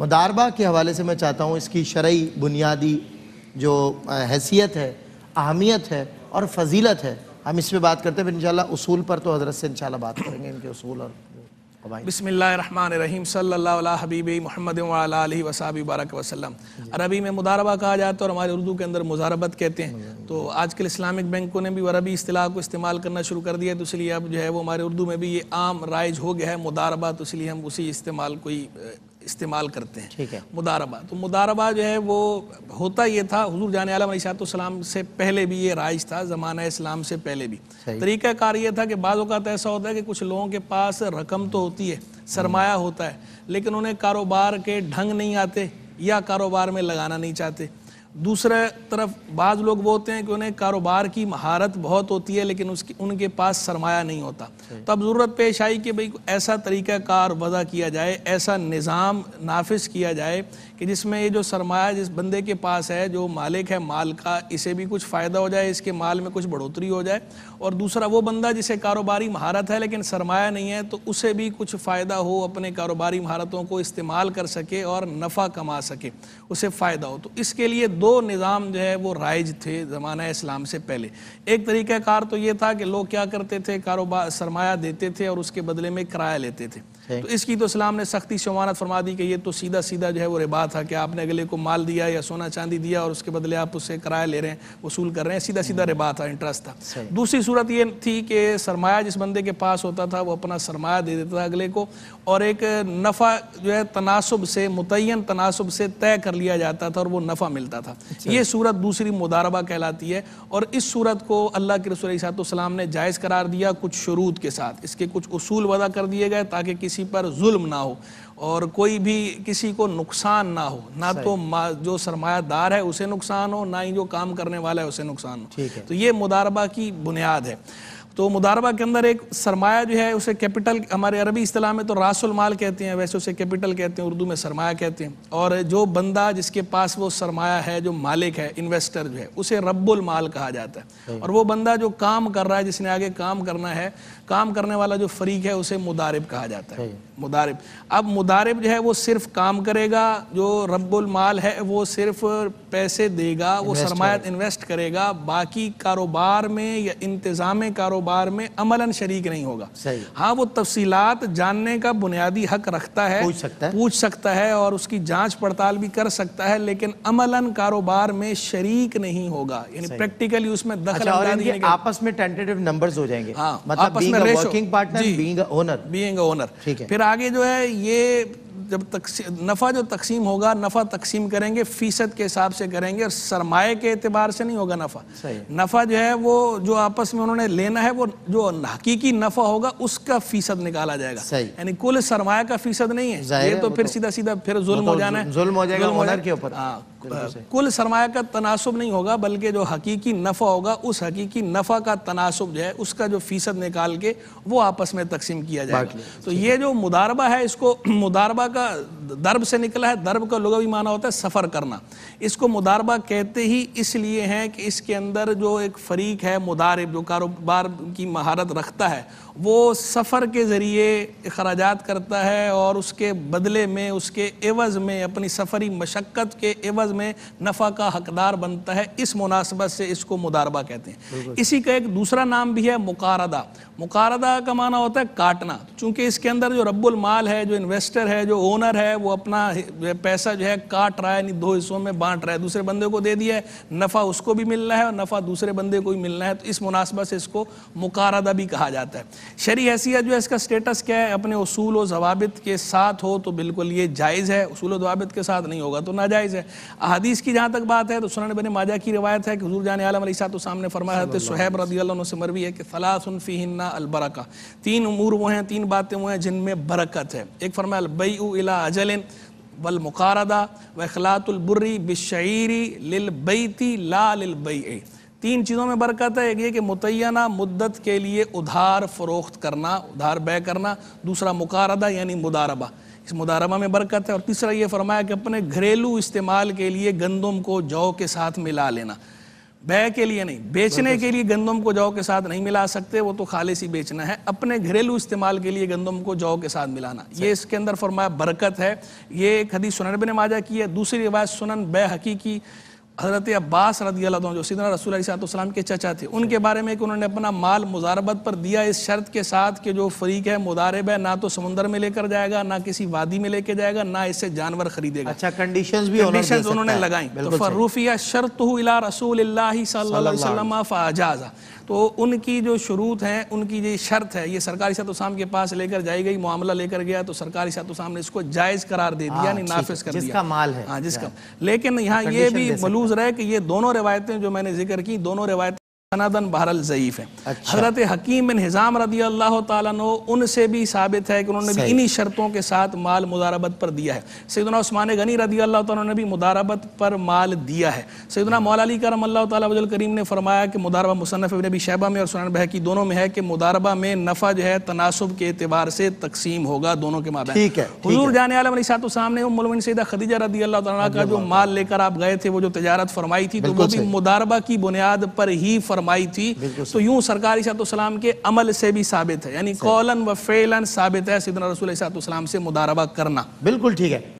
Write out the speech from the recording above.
मदारबा के हवाले से मैं चाहता हूँ इसकी शर्य बुनियादी जो हैसियत है अहमियत है और फजीलत है हम इस पर बात करते हैं फिर इन उसूल पर तो हजरत से इन बात करेंगे इनके उसूल और बिसमीम सल्ला हबीबी महमद वसाबी बारक वसलम अरबी में मुदारबा कहा जाता तो है और हमारे उर्दू के अंदर मुजारबत कहते हैं तो आजकल इस्लामिक बैंकों ने भी अरबी अतलाह को इस्तेमाल करना शुरू कर दिया तो इसलिए अब जो है वो हमारे उर्दू में भी ये आम राइज हो गया है मुदारबा तो इसलिए हम उसी इस्तेमाल को ही इस्तेमाल करते हैं ठीक है मुदारबा तो मुदारबा जो है वो होता ये था हजूर जाने आलम तो सलाम से पहले भी ये राइज था ज़माना इस्लाम से पहले भी तरीक़ाकार ये था कि अवत तो ऐसा होता है कि कुछ लोगों के पास रकम तो होती है सरमाया होता है लेकिन उन्हें कारोबार के ढंग नहीं आते या कारोबार में लगाना नहीं चाहते दूसरे तरफ बाज़ लोग वो होते हैं कि उन्हें कारोबार की महारत बहुत होती है लेकिन उसकी उनके पास सरमाया नहीं होता तो अब ज़रूरत पेश आई कि भाई ऐसा तरीका कार वज़ा किया जाए ऐसा निज़ाम नाफिज किया जाए कि जिसमें ये जो सरमाया जिस बंदे के पास है जो मालिक है माल का इसे भी कुछ फ़ायदा हो जाए इसके माल में कुछ बढ़ोतरी हो जाए और दूसरा वो बंदा जिसे कारोबारी महारत है लेकिन सरमाया नहीं है तो उसे भी कुछ फ़ायदा हो अपने कारोबारी महारतों को इस्तेमाल कर सके और नफ़ा कमा सके उसे फ़ायदा हो तो इसके लिए दो निज़ाम जो है वो राइज थे ज़माना इस्लाम से पहले एक तरीक़ाकार तो ये था कि लोग क्या करते थे कारोबार सरमाया देते थे और उसके बदले में किराया लेते थे तो इसकी तो इस्लाम ने सख्ती से मानत फरमा दी कि ये तो सीधा सीधा जो है वो रिबा था कि आपने अगले को माल दिया या सोना चांदी दिया और उसके बदले आप उससे किराया ले रहे हैं वसूल कर रहे हैं सीधा सीधा हम्म। रिबा था इंटरेस्ट था दूसरी सूरत ये थी कि सरमाया जिस बंदे के पास होता था वो अपना सरमाया दे देता था अगले को और एक नफ़ा जो है तनासब से मुतन तनासब से तय कर लिया जाता था और वो नफ़ा मिलता था अच्छा। ये सूरत दूसरी मुदारबा कहलाती है और इस सूरत को अल्लाह के रसोल ने जायज़ करार दिया कुछ शरूत के साथ इसके कुछ असूल वदा कर दिए गए ताकि किसी किसी पर जुल्म ना हो और कोई भी किसी को नुकसान ना हो ना तो जो सरमायादार है उसे नुकसान हो ना ही जो काम करने वाला है उसे नुकसान हो तो ये मुदारबा की बुनियाद है तो मुदारबा के अंदर एक सरमाया जो है उसे कैपिटल हमारे अरबी इस्लाम में तो माल कहते हैं वैसे उसे कैपिटल कहते हैं उर्दू में सरमाया कहते हैं और जो बंदा जिसके पास वो सरमाया है जो मालिक है इन्वेस्टर जो है उसे रब्बुल माल कहा जाता है हाँ। और वो बंदा जो काम कर रहा है जिसने आगे काम करना है काम करने वाला जो फरीक है उसे मुदारिब कहा जाता है हाँ। मुदारिब अब मुदारिब जो है वो सिर्फ काम करेगा जो रब्बुल माल है वो सिर्फ पैसे देगा वो सरमाया इन्वेस्ट करेगा बाकी कारोबार में या इंतज़ाम कारोबार अखबार में अमलन शरीक नहीं होगा सही हाँ वो तफसीलात जानने का बुनियादी हक रखता है पूछ सकता है पूछ सकता है और उसकी जांच पड़ताल भी कर सकता है लेकिन अमलन कारोबार में शरीक नहीं होगा यानी प्रैक्टिकली उसमें दखल अच्छा, आपस में टेंटेटिव नंबर्स हो जाएंगे हाँ मतलब being a owner being owner ठीक है फिर आगे जो है ये जब नफ़ा जो तकसीम होगा नफ़ा तकसीम करेंगे फ़ीसद के हिसाब से करेंगे और सरमाए के अतबार से नहीं होगा नफ़ा नफ़ा जो है वो जो आपस में उन्होंने लेना है वो जो हकीकी नफ़ा होगा उसका फ़ीसद निकाला जाएगा यानी कुल सरमाया का फ़ीसद नहीं है ये तो फिर तो- सीधा सीधा फिर जुल्म हो तो जाना है जुल्म हो जाएगा कुल सरमाया का तनासब नहीं होगा बल्कि जो हकीकी नफ़ा होगा उस हकीकी नफ़ा का तनासब जो है उसका जो फ़ीसद निकाल के वो आपस में तकसीम किया जाएगा तो ये जो मुदारबा है इसको मुदारबा का दर्ब से निकला है दर्ब का भी माना होता है सफ़र करना इसको मुदारबा कहते ही इसलिए हैं कि इसके अंदर जो एक फरीक है मुदारब जो कारोबार की महारत रखता है वो सफ़र के ज़रिए अखराज करता है और उसके बदले में उसके एवज़ में अपनी सफ़री मशक्क़त के एवज़ में नफ़ा का हकदार बनता है इस मुनासबत से इसको मुदारबा कहते हैं इसी का एक दूसरा नाम भी है मुकारदा मुकारदा का माना होता है काटना चूँकि इसके अंदर जो रब्बुल माल है जो इन्वेस्टर है जो ओनर है वो अपना पैसा जो है काट रहा है दो हिस्सों में बांट रहा है दूसरे बंदे को दे दिया है नफ़ा उसको भी मिलना है और नफ़ा दूसरे बंदे को भी मिलना है तो इस मुनासबत से इसको मुकारदा भी कहा जाता है शरी हैसियत जो है इसका स्टेटस क्या है अपने असूल व जवाबित के साथ हो तो बिल्कुल ये जायज़ है असूल जवाबित के साथ नहीं होगा तो नाजायज़ है अदीस की जहाँ तक बात है तो सुन बने माजा की रवायत है कि हजूर जान आलम तो सामने फरमाया सुहैब रदी से मरवी है कि फ़लासफ़ी हिन्ना अलबरका तीन उमूर वो हैं तीन बातें वो हैं जिनमें बरकत है एक फरमाया अलबई अला अजलिन वल मुकारदा व अखलातुलबर्री बिशरी थी ला लिलबई तीन चीज़ों में बरकत है एक ये कि मुतना मुद्दत के लिए उधार फरोख्त करना उधार बय करना दूसरा मुकारदा यानी मुदारबा इस मुदारबा में बरकत है और तीसरा ये फरमाया कि अपने घरेलू इस्तेमाल के लिए गंदम को जौ के साथ मिला लेना बय के लिए नहीं बेचने के लिए गंदम को जौ के साथ नहीं मिला सकते वो तो खालिश ही बेचना है अपने घरेलू इस्तेमाल के लिए गंदम को जौ के साथ मिलाना ये इसके अंदर फरमाया बरकत है ये एक हदीस सुनन बिन माजा की है दूसरी रिवाज सुनन बे हकी हज़रत अब्बास रदी अल्लाह जो सिदना रसूल सलाम के चचा थे उनके बारे में कि उन्होंने अपना माल मुजारबत पर दिया इस शर्त के साथ कि जो फरीक है मुदारब है ना तो समुंदर में लेकर जाएगा ना किसी वादी में लेके जाएगा ना इससे जानवर खरीदेगा अच्छा कंडीशन भी कंडीशन उन्होंने लगाई तो फरूफिया शर्त इला रसूल फ़ाजाजा तो उनकी जो शुरूत है उनकी जो शर्त है ये सरकारी सतुसाम के पास लेकर जाई गई मामला लेकर गया तो सरकारी सतुसाम ने इसको जायज़ करार दे दिया हाँ, नाफिज कर दिया माल है हाँ, जिसका लेकिन यहाँ तो ये भी मलूस महफूज रहे कि ये दोनों रिवायतें जो मैंने जिक्र की दोनों रिवायतें सनादन बहरल ज़यीफ़ हैं अच्छा। हज़रत हकीम बिन हिज़ाम रदी अल्लाह तु उनसे भी साबित है कि उन्होंने भी इन्हीं शर्तों के साथ माल मुदारबत पर दिया है सैदना उस्मान गनी रदी अल्लाह तु ने भी मुदारबत पर माल दिया है सैदना मौला अली करम अल्लाह तजुल करीम ने फरमाया कि मुदारबा मुसनफ़ इबी शैबा में और सुन बहकी दोनों में है कि मुदारबा में नफ़ा जो है तनासब के अतबार से तकसीम होगा दोनों के माबे ठीक है हजूर जाने आलम सात सामने उमलमिन सैदा खदीजा रदी अल्लाह तला का जो माल लेकर आप गए थे वो जो तजारत फरमाई थी तो वो भी मुदारबा की बुनियाद पर ही फरमाई थी तो यूं सरकार सलाम के अमल से भी साबित है यानी कौलन व फेलन साबित है सिदना रसूल सलाम से मुदारबा करना बिल्कुल ठीक है